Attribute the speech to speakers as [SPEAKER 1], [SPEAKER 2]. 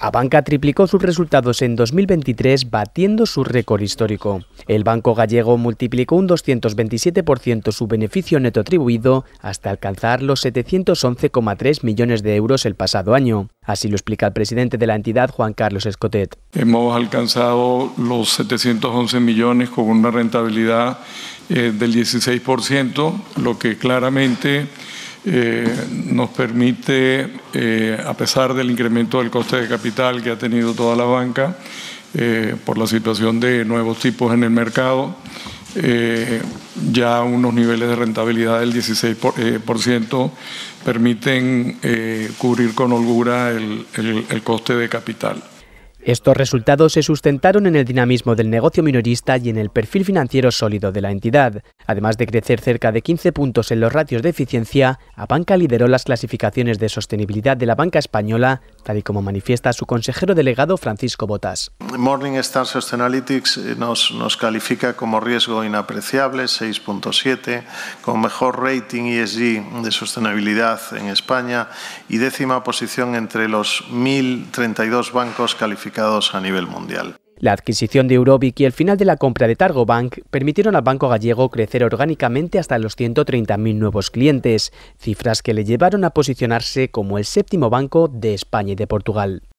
[SPEAKER 1] Abanca triplicó sus resultados en 2023 batiendo su récord histórico. El banco gallego multiplicó un 227% su beneficio neto atribuido hasta alcanzar los 711,3 millones de euros el pasado año. Así lo explica el presidente de la entidad, Juan Carlos Escotet.
[SPEAKER 2] Hemos alcanzado los 711 millones con una rentabilidad eh, del 16%, lo que claramente eh, nos permite, eh, a pesar del incremento del coste de capital que ha tenido toda la banca, eh, por la situación de nuevos tipos en el mercado, ya unos niveles de rentabilidad del 16% permiten cubrir con holgura el coste de capital.
[SPEAKER 1] Estos resultados se sustentaron en el dinamismo del negocio minorista y en el perfil financiero sólido de la entidad. Además de crecer cerca de 15 puntos en los ratios de eficiencia, Abanca lideró las clasificaciones de sostenibilidad de la banca española tal y como manifiesta su consejero delegado Francisco Botas.
[SPEAKER 3] Morningstar Sustainalytics eh, nos, nos califica como riesgo inapreciable, 6.7, con mejor rating ESG de sostenibilidad en España y décima posición entre los 1.032 bancos calificados a nivel mundial.
[SPEAKER 1] La adquisición de Eurobic y el final de la compra de Targobank permitieron al banco gallego crecer orgánicamente hasta los 130.000 nuevos clientes, cifras que le llevaron a posicionarse como el séptimo banco de España y de Portugal.